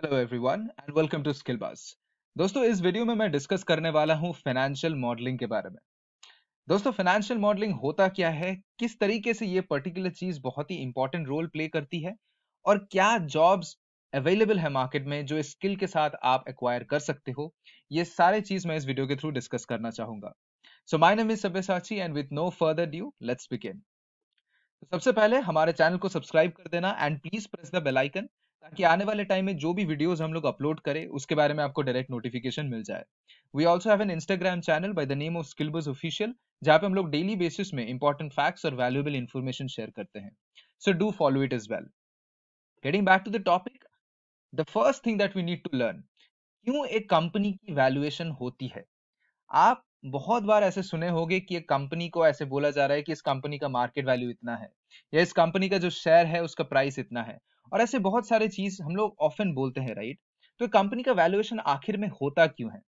Hello everyone and welcome to skill bus दोस्तों इस video में मैं डिस्कस करने वाला हूं फाइनेंशियल मॉडलिंग के बारे में दोस्तों फाइनेंशियल मॉडलिंग होता क्या है किस तरीके से ये पर्टिकुलर चीज बहुत ही इंपॉर्टेंट रोल प्ले करती है और क्या जॉब्स अवेलेबल है मार्केट में जो स्किल के साथ आप एक्वायर कर सकते हो ये सारे चीज मैं इस वीडियो के थ्रू डिस्कस करना चाहूंगा so my name is Sabyasachi and with no further due let's begin सबसे पहले हमारे चैनल को सब्सक्राइब कर देना and please press the bell icon ताकि आने वाले टाइम में जो भी वीडियोस हम लोग अपलोड करें उसके बारे में आपको डायरेक्ट नोटिफिकेशन मिल जाए we also have an Instagram channel by the name of Skillbus official जहाँ पे हम लोग डेली बेसिस में इंपॉर्टेंट फैक्ट्स और वैल्यूएबल इन्फॉर्मेशन शेयर करते हैं so do follow it is well getting back to the topic the first thing that we need to learn क्यों एक कंपनी की वैल्यूएशन होती है आप बहुत बार ऐसे सुने होंगे कि एक कंपनी को ऐसे बोला जा रहा है कि इस कंपनी का मार्केट वैल्यू इतना है या इस कंपनी का जो शेयर है उसका प्राइस इतना है और ऐसे बहुत सारे चीज हम लोग ऑफन बोलते हैं राइट तो कंपनी का वैल्यूएशन आखिर में होता क्यों है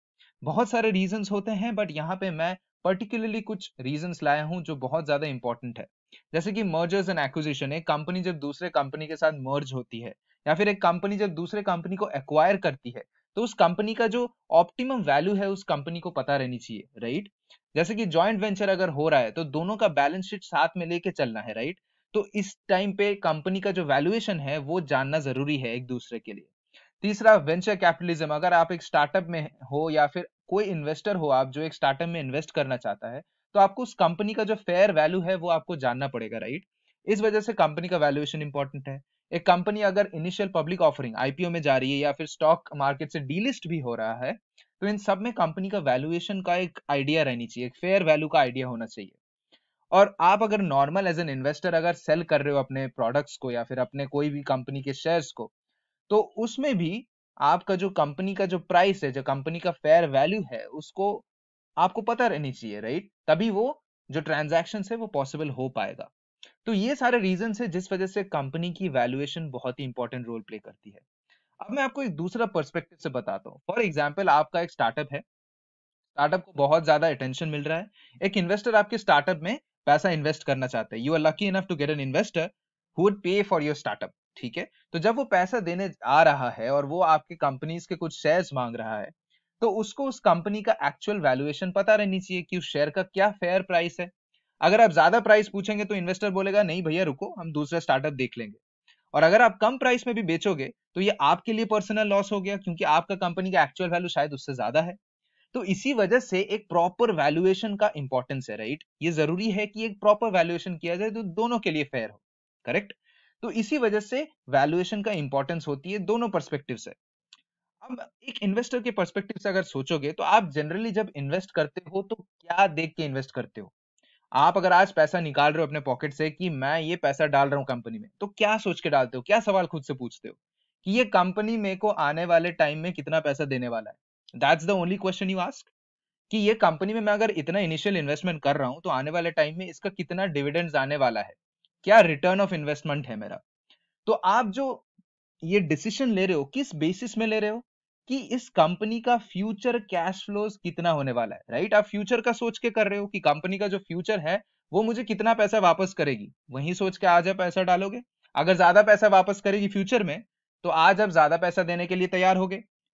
बहुत सारे रीजन होते हैं बट यहाँ पे मैं पर्टिकुलरली कुछ रीजन लाया हूँ जो बहुत ज्यादा इंपॉर्टेंट है जैसे कि मर्जर्स एंड एक्विजिशन एक कंपनी जब दूसरे कंपनी के साथ मर्ज होती है या फिर एक कंपनी जब दूसरे कंपनी को एक्वायर करती है तो उस कंपनी का जो ऑप्टिमम वैल्यू है उस कंपनी को पता रहनी चाहिए राइट जैसे कि जॉइंट वेंचर अगर हो रहा है तो दोनों का बैलेंस शीट साथ में लेके चलना है राइट तो इस टाइम पे कंपनी का जो वैल्यूएशन है वो जानना जरूरी है एक दूसरे के लिए तीसरा वेंचर कैपिटलिज्म अगर आप एक स्टार्टअप में हो या फिर कोई इन्वेस्टर हो आप जो एक स्टार्टअप में इन्वेस्ट करना चाहता है तो आपको उस कंपनी का जो फेयर वैल्यू है वो आपको जानना पड़ेगा राइट इस वजह से कंपनी का वैल्यूएशन इंपॉर्टेंट है एक कंपनी अगर इनिशियल पब्लिक ऑफरिंग आईपीओ में जा रही है या फिर स्टॉक मार्केट से डीलिस्ट भी हो रहा है तो इन सब में कंपनी का वैल्यूएशन का एक आइडिया रहनी चाहिए एक फेयर वैल्यू का आइडिया होना चाहिए और आप अगर नॉर्मल एज एन इन्वेस्टर अगर सेल कर रहे हो अपने प्रोडक्ट्स को या फिर अपने कोई भी कंपनी के शेयर्स को तो उसमें भी आपका जो कंपनी का जो प्राइस है जो कंपनी का फेयर वैल्यू है उसको आपको पता रहनी चाहिए राइट तभी वो जो ट्रांजेक्शन है वो पॉसिबल हो पाएगा तो ये सारे रीजन है जिस वजह से कंपनी की वैल्यूएशन बहुत ही इंपॉर्टेंट रोल प्ले करती है अब मैं आपको एक दूसरा पर्सपेक्टिव से बताता हूँ फॉर एग्जाम्पल आपका एक स्टार्टअप है स्टार्टअप को बहुत ज्यादा अटेंशन मिल रहा है एक इन्वेस्टर आपके स्टार्टअप में पैसा इन्वेस्ट करना चाहते हैं you are lucky enough to get an investor who would pay for your startup ठीक है तो जब वो पैसा देने आ रहा है और वो आपके कंपनीज के कुछ शेयर्स मांग रहा है तो उसको उस कंपनी का एक्चुअल वैल्यूएशन पता रहनी चाहिए कि उस शेयर का क्या फेयर प्राइस है अगर आप ज्यादा प्राइस पूछेंगे तो इन्वेस्टर बोलेगा नहीं भैया रुको हम दूसरा स्टार्टअप देख लेंगे और अगर आप कम प्राइस में भी बेचोगे तो ये आपके लिए पर्सनल लॉस हो गया क्योंकि आपका कंपनी का एक्चुअल वैल्यू शायद उससे ज्यादा है तो इसी वजह से एक प्रॉपर वैल्यूएशन का इंपॉर्टेंस है राइट ये जरूरी है कि एक प्रॉपर वैल्यूएशन किया जाए तो दोनों के लिए फेयर हो करेक्ट तो इसी वजह से वैल्यूएशन का इंपॉर्टेंस होती है दोनों परस्पेक्टिव से अब एक इन्वेस्टर के परस्पेक्टिव से अगर सोचोगे तो आप जनरली जब इन्वेस्ट करते हो तो क्या देख के इन्वेस्ट करते हो आप अगर आज पैसा निकाल रहे हो अपने पॉकेट से कि मैं ये पैसा डाल रहा हूँ कंपनी में तो क्या सोच के डालते हो क्या सवाल खुद से पूछते हो कि ये कंपनी मेरे को आने वाले टाइम में कितना पैसा देने वाला है that's the only question you ask कि ये कंपनी में मैं अगर इतना इनिशियल इन्वेस्टमेंट कर रहा हूँ तो आने वाले टाइम में इसका कितना डिविडेंड आने वाला है क्या रिटर्न ऑफ इन्वेस्टमेंट है मेरा तो आप जो ये डिसीजन ले रहे हो किस बेसिस में ले रहे हो कि इस कंपनी का फ्यूचर कैश फ्लोज कितना होने वाला है राइट right? आप फ्यूचर का सोच के कर रहे हो कि कंपनी का जो फ्यूचर है वो मुझे कितना पैसा वापस करेगी वही सोच के आज आप पैसा डालोगे अगर ज्यादा पैसा वापस करेगी फ्यूचर में तो आज आप ज्यादा पैसा देने के लिए तैयार हो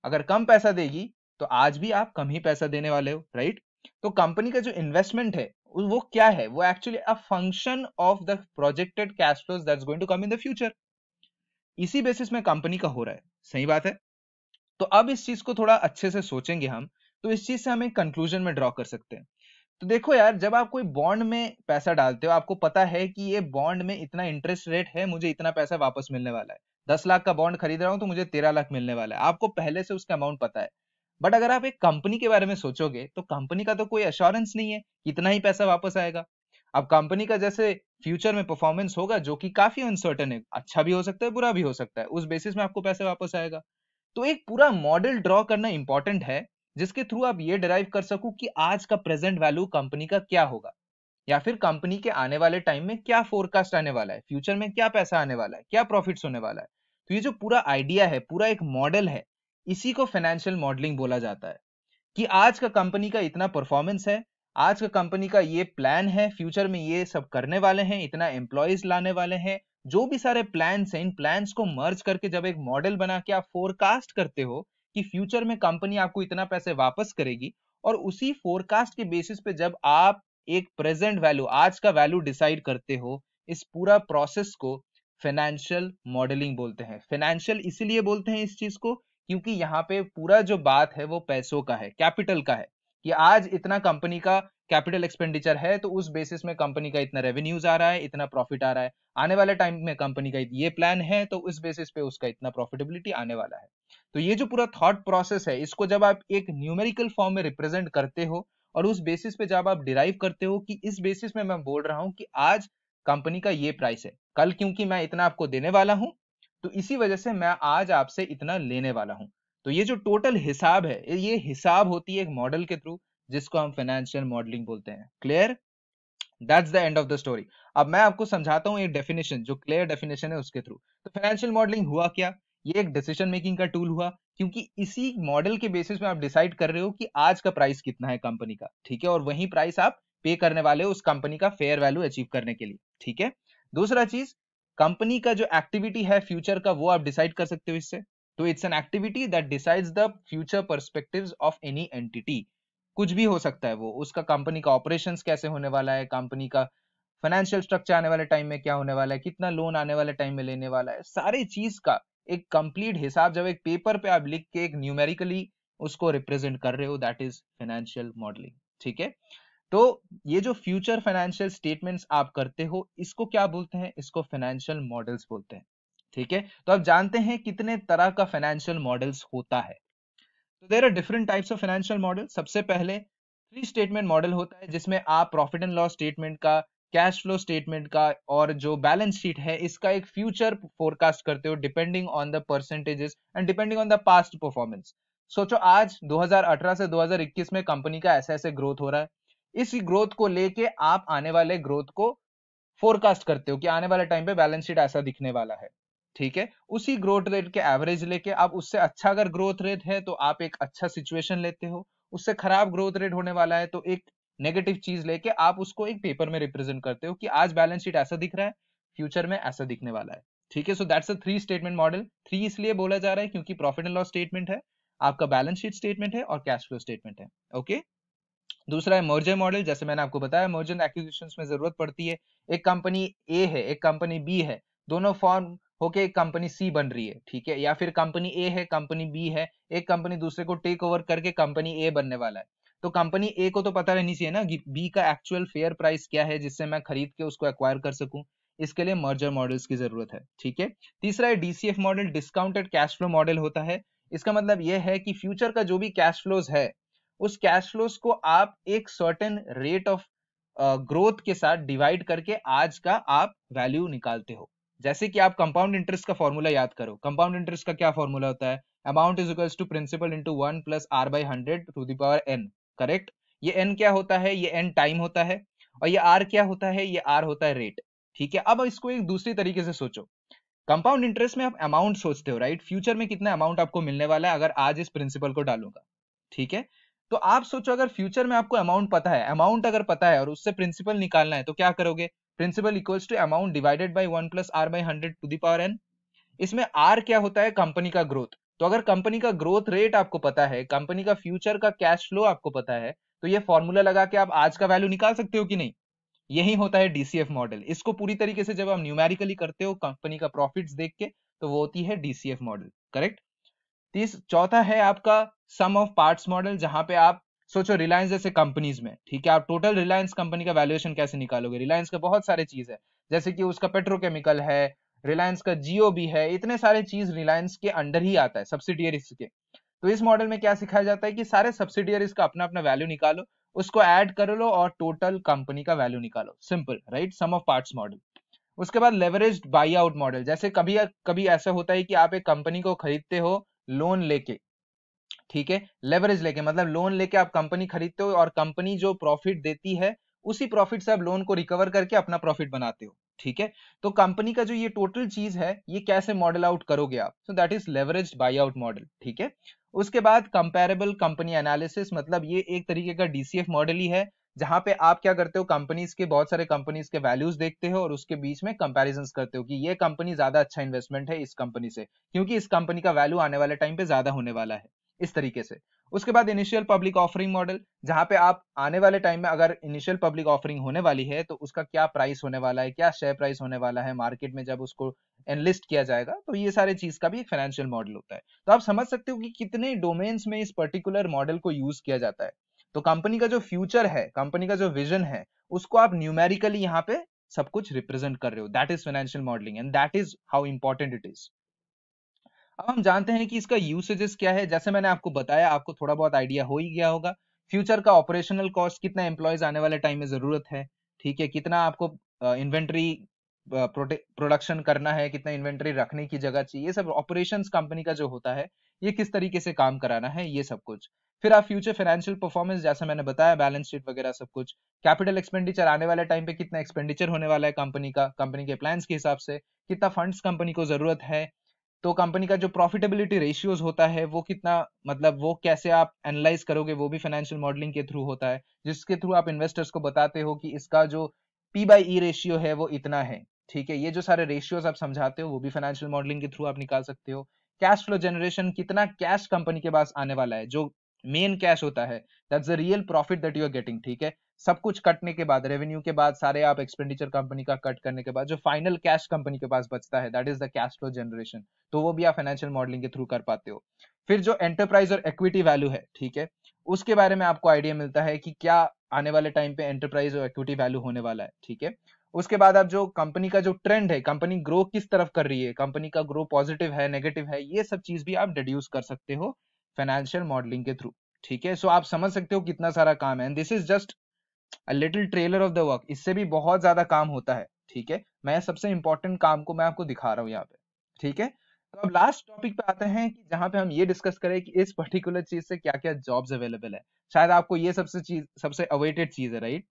अगर कम पैसा देगी तो आज भी आप कम ही पैसा देने वाले हो राइट तो कंपनी का जो इन्वेस्टमेंट है वो क्या है वो actually a function of the projected cash flows that's going to come in the future इसी बेसिस में कंपनी का हो रहा है सही बात है तो अब इस चीज को थोड़ा अच्छे से सोचेंगे हम तो इस चीज से हम एक कंक्लूजन में ड्रॉ कर सकते हैं तो देखो यार जब आप कोई बॉन्ड में पैसा डालते हो आपको पता है कि ये बॉन्ड में इतना इंटरेस्ट रेट है मुझे इतना पैसा वापस मिलने वाला है दस लाख का बॉन्ड खरीद रहा हूं तो मुझे तेरह लाख मिलने वाला है आपको पहले से उसका अमाउंट पता है बट अगर आप एक कंपनी के बारे में सोचोगे तो कंपनी का तो कोई अश्योरेंस नहीं है कितना ही पैसा वापस आएगा अब कंपनी का जैसे फ्यूचर में परफॉर्मेंस होगा जो कि काफी अनसर्टन है अच्छा भी हो सकता है बुरा भी हो सकता है उस बेसिस में आपको पैसे वापस आएगा तो एक पूरा मॉडल ड्रॉ करना इंपॉर्टेंट है जिसके थ्रू आप ये डिराइव कर सको कि आज का प्रेजेंट वैल्यू कंपनी का क्या होगा या फिर कंपनी के आने वाले टाइम में क्या फोरकास्ट आने वाला है फ्यूचर में क्या पैसा आने वाला है क्या प्रॉफिट्स होने वाला है तो ये जो पूरा आइडिया है पूरा एक मॉडल है इसी को फाइनेंशियल मॉडलिंग बोला जाता है कि आज का कंपनी का इतना परफॉर्मेंस है आज का कंपनी का ये प्लान है फ्यूचर में ये सब करने वाले हैं इतना एम्प्लॉयज लाने वाले हैं जो भी सारे प्लान हैं इन प्लान को मर्ज करके जब एक मॉडल बना के आप फोरकास्ट करते हो कि फ्यूचर में कंपनी आपको इतना पैसे वापस करेगी और उसी फोरकास्ट के बेसिस पे जब आप एक प्रेजेंट वैल्यू आज का वैल्यू डिसाइड करते हो इस पूरा प्रोसेस को फाइनेंशियल मॉडलिंग बोलते हैं फाइनेंशियल इसीलिए बोलते हैं इस चीज को क्योंकि यहाँ पे पूरा जो बात है वो पैसों का है कैपिटल का है कि आज इतना कंपनी का कैपिटल एक्सपेंडिचर है तो उस बेसिस में कंपनी का इतना रेवेन्यूज आ रहा है इतना प्रॉफिट आ रहा है आने वाले टाइम में कंपनी का ये प्लान है तो उस बेसिस पे उसका इतना प्रॉफिटेबिलिटी आने वाला है तो ये जो पूरा थॉट प्रोसेस है इसको जब आप एक न्यूमेरिकल फॉर्म में रिप्रेजेंट करते हो और उस बेसिस पे जब आप डिराइव करते हो कि इस बेसिस में मैं बोल रहा हूँ कि आज कंपनी का ये प्राइस है कल क्योंकि मैं इतना आपको देने वाला हूँ तो इसी वजह से मैं आज आपसे इतना लेने वाला हूं तो ये जो टोटल हिसाब है ये हिसाब होती है एक मॉडल के थ्रू जिसको हम फाइनेंशियल मॉडलिंग बोलते हैं clear that's the end of the story अब मैं आपको समझाता हूँ एक डेफिनेशन जो क्लियर डेफिनेशन है उसके थ्रू तो फाइनेंशियल मॉडलिंग हुआ क्या ये एक डिसीजन मेकिंग का टूल हुआ क्योंकि इसी मॉडल के बेसिस में आप डिसाइड कर रहे हो कि आज का प्राइस कितना है कंपनी का ठीक है और वही प्राइस आप पे करने वाले हो उस कंपनी का फेयर वैल्यू अचीव करने के लिए ठीक है दूसरा चीज कंपनी का जो एक्टिविटी है फ्यूचर का वो आप डिसाइड कर सकते हो इससे तो it's an activity that decides the future perspectives of any entity कुछ भी हो सकता है वो उसका कंपनी का ऑपरेशंस कैसे होने वाला है कंपनी का फाइनेंशियल स्ट्रक्चर आने वाले टाइम में क्या होने वाला है कितना लोन आने वाले टाइम में लेने वाला है सारे चीज का एक कंप्लीट हिसाब जब एक पेपर पे आप लिख के एक न्यूमेरिकली उसको रिप्रेजेंट कर रहे हो दैट इज फाइनेंशियल मॉडलिंग ठीक है तो ये जो फ्यूचर फाइनेंशियल स्टेटमेंट्स आप करते हो इसको क्या बोलते हैं इसको फाइनेंशियल मॉडल्स बोलते हैं ठीक है तो आप जानते हैं कितने तरह का फाइनेंशियल मॉडल्स होता है तो there are different types of financial model सबसे पहले थ्री स्टेटमेंट मॉडल होता है जिसमें आप प्रॉफिट एंड लॉस स्टेटमेंट का कैश फ्लो स्टेटमेंट का और जो बैलेंस शीट है इसका एक फ्यूचर फोरकास्ट करते हो depending on the percentages and depending on the past performance सोचो आज 2018 से 2021 में कंपनी का ऐसे ऐसे ग्रोथ हो रहा है इसी ग्रोथ को लेके आप आने वाले ग्रोथ को फोरकास्ट करते हो कि आने वाले टाइम पे बैलेंस शीट ऐसा दिखने वाला है ठीक है उसी ग्रोथ रेट के एवरेज लेके आप उससे अच्छा अगर ग्रोथ रेट है तो आप एक अच्छा सिचुएशन लेते हो उससे खराब ग्रोथ रेट होने वाला है तो एक नेगेटिव चीज लेके आप उसको एक पेपर में रिप्रेजेंट करते हो कि आज बैलेंस शीट ऐसा दिख रहा है फ्यूचर में ऐसा दिखने वाला है ठीक है so that's a three statement model three इसलिए बोला जा रहा है क्योंकि प्रॉफिट एंड लॉस स्टेटमेंट है आपका बैलेंस शीट स्टेटमेंट है और कैश फ्लो स्टेटमेंट है ओके okay? दूसरा है मर्जर मॉडल जैसे मैंने आपको बताया मर्जर एक्विजिशन में जरूरत पड़ती है एक कंपनी ए है एक कंपनी बी है दोनों फॉर्म होके एक कंपनी सी बन रही है ठीक है या फिर कंपनी ए है कंपनी बी है एक कंपनी दूसरे को टेक ओवर करके कंपनी ए बनने वाला है तो कंपनी ए को तो पता रहनी चाहिए ना कि बी का एक्चुअल फेयर प्राइस क्या है जिससे मैं खरीद के उसको एक्वायर कर सकूं इसके लिए मर्जर मॉडल्स की जरूरत है ठीक है तीसरा है DCF model discounted cash flow model होता है इसका मतलब यह है कि फ्यूचर का जो भी कैश फ्लोज है उस कैश फ्लोज को आप एक सर्टेन रेट ऑफ ग्रोथ के साथ डिवाइड करके आज का आप वैल्यू निकालते हो जैसे कि आप कंपाउंड इंटरेस्ट का फॉर्मूला याद करो कंपाउंड इंटरेस्ट का क्या फॉर्मूला होता है amount is equals to principal into one plus r by hundred to power n correct ये एन क्या होता है ये एन टाइम होता है और ये आर क्या होता है ये आर होता है रेट ठीक है अब इसको एक दूसरी तरीके से सोचो कंपाउंड इंटरेस्ट में आप अमाउंट सोचते हो राइट फ्यूचर में कितना अमाउंट आपको मिलने वाला है अगर आज इस प्रिंसिपल को डालूंगा ठीक है तो आप सोचो अगर फ्यूचर में आपको अमाउंट पता है अमाउंट अगर पता है और उससे प्रिंसिपल निकालना है तो क्या करोगे principal equals to amount divided by one plus r by hundred to power n इसमें आर क्या होता है कंपनी का ग्रोथ तो अगर कंपनी का ग्रोथ रेट आपको पता है कंपनी का फ्यूचर का कैश फ्लो आपको पता है तो ये फॉर्मूला लगा के आप आज का वैल्यू निकाल सकते हो कि नहीं यही होता है डीसीएफ मॉडल इसको पूरी तरीके से जब आप न्यूमेरिकली करते हो कंपनी का प्रॉफिट्स देख के तो वो होती है डीसीएफ मॉडल करेक्ट तीस चौथा है आपका सम ऑफ पार्ट्स मॉडल जहां पे आप सोचो रिलायंस जैसे कंपनीज में ठीक है आप टोटल रिलायंस कंपनी का वैल्यूएशन कैसे निकालोगे रिलायंस का बहुत सारे चीज है जैसे कि उसका पेट्रोकेमिकल है रिलायंस का जियो भी है इतने सारे चीज रिलायंस के अंडर ही आता है सब्सिडियरिस के तो इस मॉडल में क्या सिखाया जाता है कि सारे सब्सिडियर का अपना अपना वैल्यू निकालो उसको ऐड कर लो और टोटल कंपनी का वैल्यू निकालो simple right sum of parts model उसके बाद लेवरेज बाई आउट मॉडल जैसे कभी कभी ऐसा होता है कि आप एक कंपनी को खरीदते हो लोन लेके ठीक है लेवरेज लेके मतलब लोन लेके आप कंपनी खरीदते हो और कंपनी जो प्रॉफिट देती है उसी प्रॉफिट से आप लोन को रिकवर करके अपना प्रॉफिट बनाते हो ठीक है तो कंपनी का जो ये टोटल चीज है ये कैसे मॉडल आउट करोगे आप so that is leverage buyout model ठीक है उसके बाद कंपेरेबल कंपनी एनालिसिस मतलब ये एक तरीके का डीसीएफ मॉडल ही है जहां पे आप क्या करते हो कंपनीज के बहुत सारे कंपनीज के वैल्यूज देखते हो और उसके बीच में कंपैरिजन करते हो कि ये कंपनी ज्यादा अच्छा इन्वेस्टमेंट है इस कंपनी से क्योंकि इस कंपनी का वैल्यू आने वाले टाइम पे ज्यादा होने वाला है इस तरीके से उसके बाद इनिशियल पब्लिक ऑफरिंग मॉडल जहां पे आप आने वाले टाइम में अगर इनिशियल पब्लिक ऑफरिंग होने वाली है तो उसका क्या प्राइस होने वाला है क्या शेयर प्राइस होने वाला है मार्केट में जब उसको एनलिस्ट किया जाएगा तो ये सारे चीज का भी एक फाइनेंशियल मॉडल होता है तो आप समझ सकते हो कि कितने डोमेन्स में इस पर्टिकुलर मॉडल को यूज किया जाता है तो कंपनी का जो फ्यूचर है कंपनी का जो विजन है उसको आप न्यूमेरिकली यहाँ पे सब कुछ रिप्रेजेंट कर रहे हो that is financial modelling and that is how important it is अब हम जानते हैं कि इसका यूसेजेस क्या है जैसे मैंने आपको बताया आपको थोड़ा बहुत आइडिया हो ही गया होगा फ्यूचर का ऑपरेशनल कॉस्ट कितना एम्प्लॉयज आने वाले टाइम में जरूरत है ठीक है कितना आपको इन्वेंट्री प्रोडक्शन करना है कितना इन्वेंट्री रखने की जगह चाहिए ये सब ऑपरेशन कंपनी का जो होता है ये किस तरीके से काम कराना है ये सब कुछ फिर आप फ्यूचर फाइनेंशियल परफॉर्मेंस जैसा मैंने बताया बैलेंस शीट वगैरह सब कुछ कैपिटल एक्सपेंडिचर आने वाले टाइम पे कितना एक्सपेंडिचर होने वाला है कंपनी का कंपनी के प्लान्स के हिसाब से कितना फंड्स कंपनी को जरूरत है तो कंपनी का जो प्रॉफिटेबिलिटी रेशियोज होता है वो कितना मतलब वो कैसे आप एनालाइज करोगे वो भी फाइनेंशियल मॉडलिंग के थ्रू होता है जिसके थ्रू आप इन्वेस्टर्स को बताते हो कि इसका जो पी बाई ई रेशियो है वो इतना है ठीक है ये जो सारे रेशियोज आप समझाते हो वो भी फाइनेंशियल मॉडलिंग के थ्रू आप निकाल सकते हो कैश फ्लो जनरेशन कितना कैश कंपनी के पास आने वाला है जो मेन कैश होता है that's the real profit that you are getting ठीक है सब कुछ कटने के बाद रेवेन्यू के बाद सारे आप एक्सपेंडिचर कंपनी का कट करने के बाद जो फाइनल कैश कंपनी के पास बचता है that is the cash flow generation तो वो भी आप फाइनेंशियल मॉडलिंग के थ्रू कर पाते हो फिर जो एंटरप्राइज और इक्विटी वैल्यू है ठीक है उसके बारे में आपको आइडिया मिलता है कि क्या आने वाले टाइम पे एंटरप्राइज और इक्विटी वैल्यू होने वाला है ठीक है उसके बाद आप जो कंपनी का जो ट्रेंड है कंपनी ग्रो किस तरफ कर रही है कंपनी का ग्रो पॉजिटिव है नेगेटिव है ये सब चीज भी आप डिड्यूस कर सकते हो फाइनेंशियल मॉडलिंग के थ्रू ठीक है सो आप समझ सकते हो कितना सारा काम है and this is just a little trailer of the work इससे भी बहुत ज्यादा काम होता है ठीक है मैं सबसे इंपॉर्टेंट काम को मैं आपको दिखा रहा हूँ यहाँ पे ठीक है तो अब लास्ट टॉपिक पे आते हैं कि जहां पे हम ये डिस्कस करें कि इस पर्टिकुलर चीज से क्या क्या जॉब्स अवेलेबल है शायद आपको ये सबसे चीज सबसे अवेटेड चीज है राइट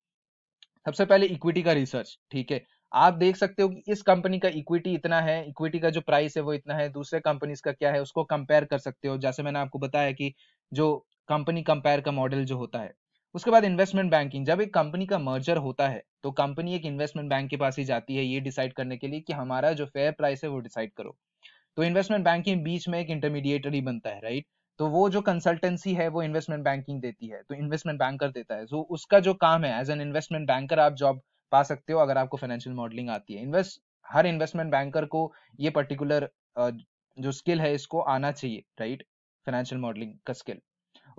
सबसे पहले इक्विटी का रिसर्च ठीक है आप देख सकते हो कि इस कंपनी का इक्विटी इतना है इक्विटी का जो प्राइस है वो इतना है दूसरे कंपनीज का क्या है उसको कंपेयर कर सकते हो जैसे मैंने आपको बताया कि जो कंपनी कंपेयर का मॉडल जो होता है उसके बाद इन्वेस्टमेंट बैंकिंग जब एक कंपनी का मर्जर होता है तो कंपनी एक इन्वेस्टमेंट बैंक के पास ही जाती है ये डिसाइड करने के लिए कि हमारा जो फेयर प्राइस है वो डिसाइड करो तो इन्वेस्टमेंट बैंकिंग बीच में एक इंटरमीडिएटरी बनता है राइट तो वो जो कंसल्टेंसी है वो इन्वेस्टमेंट बैंकिंग देती है तो इन्वेस्टमेंट बैंकर देता है तो उसका जो काम है एज एन इन्वेस्टमेंट बैंकर आप जॉब पा सकते हो अगर आपको फाइनेंशियल मॉडलिंग आती है इन्वेस्ट हर इन्वेस्टमेंट बैंकर को ये पर्टिकुलर जो स्किल है इसको आना चाहिए राइट फाइनेंशियल मॉडलिंग का स्किल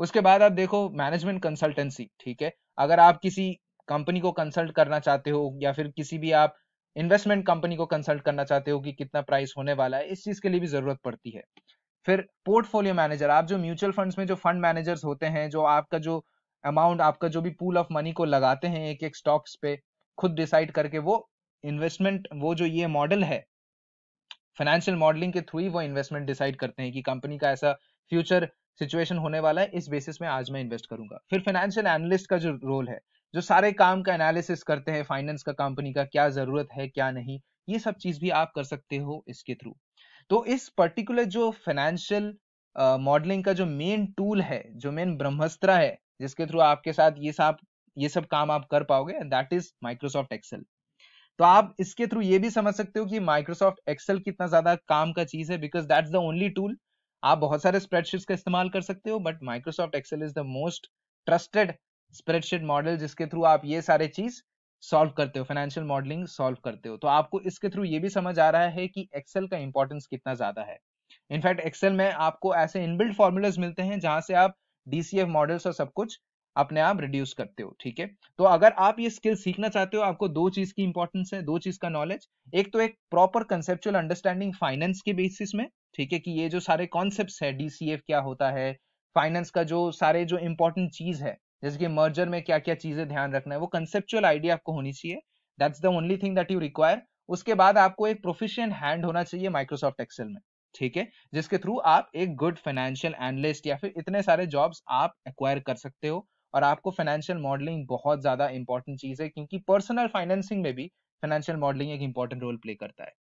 उसके बाद आप देखो मैनेजमेंट कंसल्टेंसी ठीक है अगर आप किसी कंपनी को कंसल्ट करना चाहते हो या फिर किसी भी आप इन्वेस्टमेंट कंपनी को कंसल्ट करना चाहते हो कि कितना प्राइस होने वाला है इस चीज के लिए भी जरूरत पड़ती है फिर पोर्टफोलियो मैनेजर आप जो म्यूचुअल फंड्स में जो फंड मैनेजर्स होते हैं जो आपका जो अमाउंट आपका जो भी पूल ऑफ मनी को लगाते हैं एक एक स्टॉक्स पे खुद डिसाइड करके वो इन्वेस्टमेंट वो जो ये मॉडल है फाइनेंशियल मॉडलिंग के थ्रू ही वो इन्वेस्टमेंट डिसाइड करते हैं कि कंपनी का ऐसा फ्यूचर सिचुएशन होने वाला है इस बेसिस में आज मैं इन्वेस्ट करूंगा फिर फाइनेंशियल एनालिस्ट का जो रोल है जो सारे काम का एनालिसिस करते हैं फाइनेंस का कंपनी का क्या जरूरत है क्या नहीं ये सब चीज भी आप कर सकते हो इसके थ्रू तो इस पर्टिकुलर जो फाइनेंशियल मॉडलिंग का जो मेन टूल है जो मेन ब्रह्मस्त्र है जिसके थ्रू आपके साथ ये सब ये सब काम आप कर पाओगे दैट इज माइक्रोसॉफ्ट एक्सेल तो आप इसके थ्रू ये भी समझ सकते हो कि माइक्रोसॉफ्ट एक्सेल कितना ज्यादा काम का चीज है because that's the only tool आप बहुत सारे स्प्रेडशीट्स का इस्तेमाल कर सकते हो but Microsoft Excel is the most trusted spreadsheet model जिसके थ्रू आप ये सारे चीज सॉल्व करते हो फाइनेंशियल मॉडलिंग सॉल्व करते हो तो आपको इसके थ्रू ये भी समझ आ रहा है कि एक्सेल का इंपॉर्टेंस कितना ज्यादा है इनफैक्ट एक्सेल में आपको ऐसे इनबिल्ट फॉर्मूलाज मिलते हैं जहां से आप डीसीएफ मॉडल्स और सब कुछ अपने आप रिड्यूस करते हो ठीक है तो अगर आप ये स्किल सीखना चाहते हो आपको दो चीज की इंपॉर्टेंस है दो चीज का नॉलेज एक तो एक प्रॉपर कंसेप्चुअल अंडरस्टैंडिंग फाइनेंस के बेसिस में ठीक है कि ये जो सारे कॉन्सेप्ट है डीसीएफ क्या होता है फाइनेंस का जो सारे जो इंपॉर्टेंट चीज है जैसे कि मर्जर में क्या क्या चीजें ध्यान रखना है वो कंसेप्चुअल आइडिया आपको होनी चाहिए that's the only thing that you require उसके बाद आपको एक प्रोफिशियंट हैंड होना चाहिए माइक्रोसॉफ्ट एक्सेल में ठीक है जिसके थ्रू आप एक गुड फाइनेंशियल एनालिस्ट या फिर इतने सारे जॉब्स आप एक्वायर कर सकते हो और आपको फाइनेंशियल मॉडलिंग बहुत ज्यादा इंपॉर्टेंट चीज है क्योंकि पर्सनल फाइनेंसिंग में भी फाइनेंशियल मॉडलिंग एक इंपॉर्टेंट रोल प्ले करता है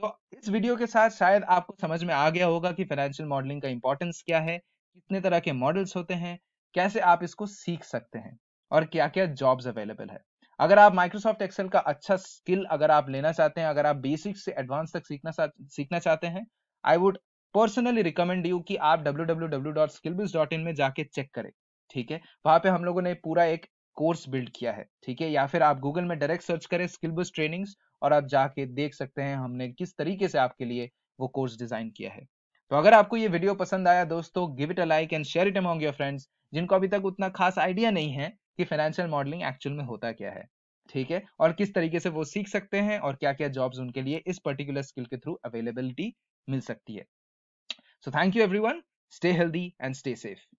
तो इस वीडियो के साथ शायद आपको समझ में आ गया होगा कि फाइनेंशियल मॉडलिंग का इंपॉर्टेंस क्या है कितने तरह के मॉडल्स होते हैं कैसे आप इसको सीख सकते हैं और क्या क्या जॉब्स अवेलेबल है अगर आप माइक्रोसॉफ्ट एक्सेल का अच्छा स्किल अगर आप लेना चाहते हैं अगर आप बेसिक से एडवांस तक सीखना सीखना चाहते हैं I would personally recommend you कि आप www.skillbiz.in में जाके चेक करें ठीक है वहां पे हम लोगों ने पूरा एक कोर्स बिल्ड किया है ठीक है या फिर आप गूगल में डायरेक्ट सर्च करें स्किलबिज ट्रेनिंग्स और आप जाके देख सकते हैं हमने किस तरीके से आपके लिए वो कोर्स डिजाइन किया है तो अगर आपको ये वीडियो पसंद आया दोस्तों give it a like and share it among your friends जिनको अभी तक उतना खास आइडिया नहीं है कि फाइनेंशियल मॉडलिंग एक्चुअल में होता क्या है ठीक है और किस तरीके से वो सीख सकते हैं और क्या क्या जॉब्स उनके लिए इस पर्टिकुलर स्किल के थ्रू अवेलेबिलिटी मिल सकती है so thank you everyone stay healthy and stay safe